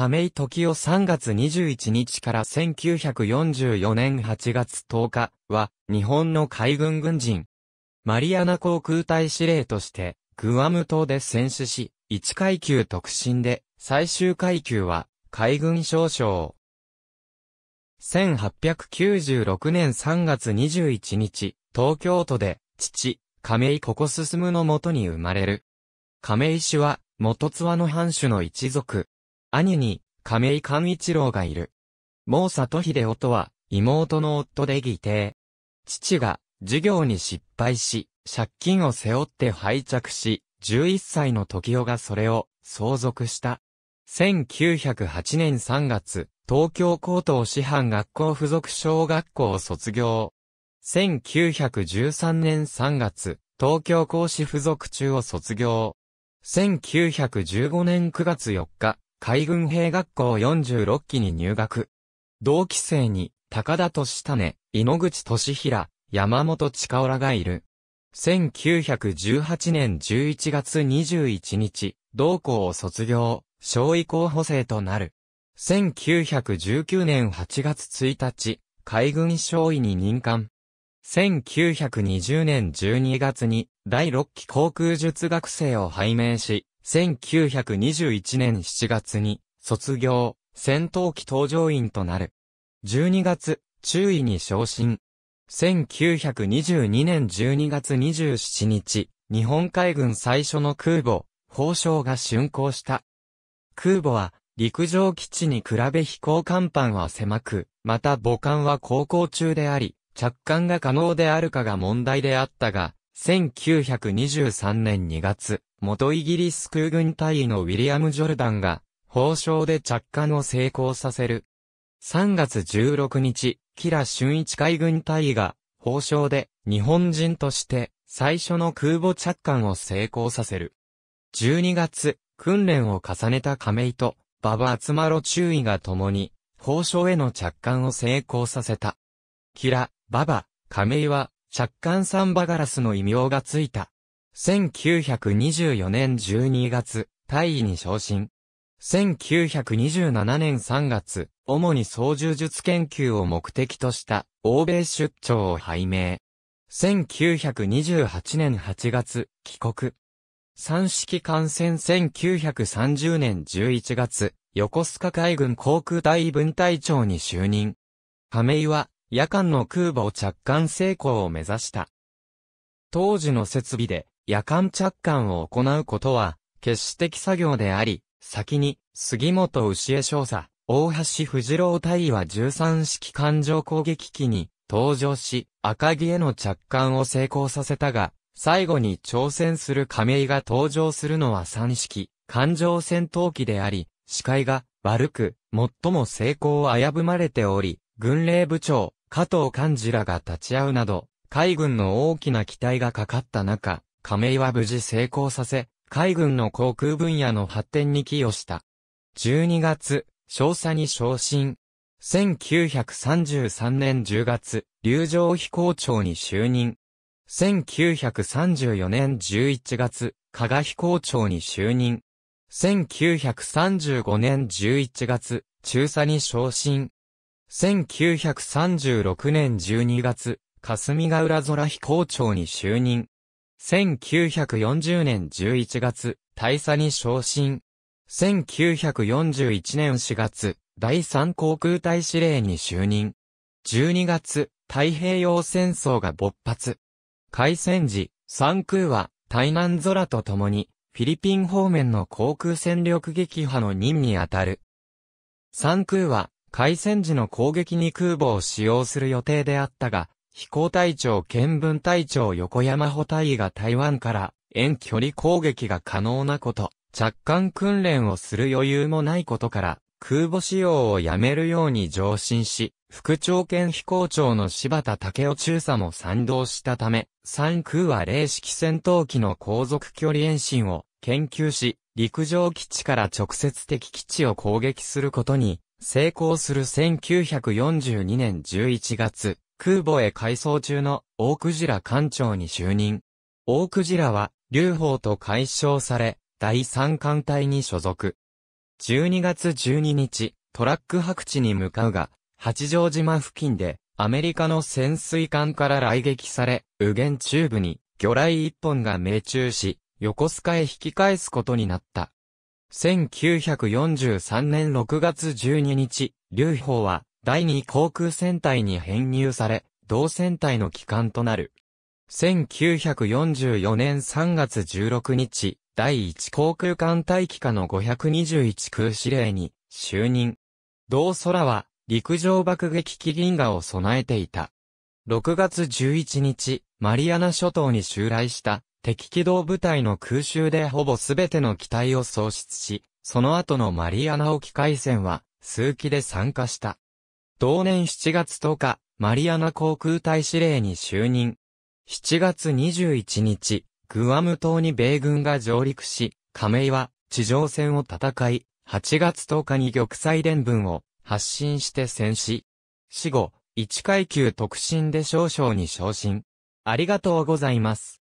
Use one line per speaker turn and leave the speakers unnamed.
亀井時夫3月21日から1944年8月10日は、日本の海軍軍人。マリアナ航空隊司令として、グアム島で戦死し、1階級特進で、最終階級は、海軍少将。1896年3月21日、東京都で、父、亀井ここ進のもとに生まれる。亀井氏は、元津和の藩主の一族。兄に、亀井寛一郎がいる。毛里秀夫は、妹の夫で義弟。父が、授業に失敗し、借金を背負って廃着し、11歳の時代がそれを相続した。1908年3月、東京高等師範学校附属小学校を卒業。1913年3月、東京高師附属中を卒業。1915年9月4日、海軍兵学校46期に入学。同期生に、高田敏種、井ノ口敏平、山本近浦がいる。1918年11月21日、同校を卒業、小位候補生となる。1919年8月1日、海軍少尉に任官。1920年12月に、第6期航空術学生を拝命し、1921年7月に、卒業、戦闘機搭乗員となる。12月、中尉に昇進。1922年12月27日、日本海軍最初の空母、宝章が竣工した。空母は、陸上基地に比べ飛行甲板は狭く、また母艦は航行中であり、着艦が可能であるかが問題であったが、1923年2月、元イギリス空軍隊のウィリアム・ジョルダンが、報奨で着艦を成功させる。3月16日、キラ俊一海軍隊が、報奨で、日本人として、最初の空母着艦を成功させる。12月、訓練を重ねた亀井と、馬場厚丸中尉が共に、報奨への着艦を成功させた。キラ、馬場、亀井は、着艦サンバガラスの異名がついた。1924年12月、大尉に昇進。1927年3月、主に操縦術研究を目的とした欧米出張を拝命。1928年8月、帰国。三式艦船1930年11月、横須賀海軍航空隊分隊長に就任。亀井は、夜間の空母着艦成功を目指した。当時の設備で、夜間着艦を行うことは、決死的作業であり、先に、杉本牛江少佐、大橋藤郎大尉は13式艦上攻撃機に登場し、赤城への着艦を成功させたが、最後に挑戦する亀井が登場するのは3式、艦上戦闘機であり、視界が悪く、最も成功を危ぶまれており、軍令部長、加藤幹事らが立ち会うなど、海軍の大きな期待がかかった中、亀井は無事成功させ、海軍の航空分野の発展に寄与した。12月、少佐に昇進。1933年10月、流上飛行長に就任。1934年11月、加賀飛行長に就任。1935年11月、中佐に昇進。1936年12月、霞ヶ浦空飛行長に就任。1940年11月、大佐に昇進。1941年4月、第三航空隊司令に就任。12月、太平洋戦争が勃発。開戦時、三空は、台南空と共に、フィリピン方面の航空戦力撃破の任にあたる。三空は、開戦時の攻撃に空母を使用する予定であったが、飛行隊長見聞隊長横山補隊が台湾から遠距離攻撃が可能なこと、着艦訓練をする余裕もないことから、空母使用をやめるように上申し、副長兼飛行長の柴田武雄中佐も賛同したため、三空は零式戦闘機の航続距離遠心を研究し、陸上基地から直接的基地を攻撃することに成功する1942年11月、空母へ改装中の大クジラ艦長に就任。大クジラは、劉邦と解消され、第三艦隊に所属。12月12日、トラック白地に向かうが、八丈島付近で、アメリカの潜水艦から来撃され、右舷中部に、魚雷一本が命中し、横須賀へ引き返すことになった。1943年6月12日、劉邦は、第2航空戦隊に編入され、同戦隊の機関となる。1944年3月16日、第1航空艦隊機下の521空司令に就任。同空は陸上爆撃機銀河を備えていた。6月11日、マリアナ諸島に襲来した敵機動部隊の空襲でほぼ全ての機体を喪失し、その後のマリアナ沖海戦は数機で参加した。同年7月10日、マリアナ航空隊司令に就任。7月21日、グアム島に米軍が上陸し、亀井は地上戦を戦い、8月10日に玉砕伝文を発信して戦死。死後、1階級特進で少将に昇進。ありがとうございます。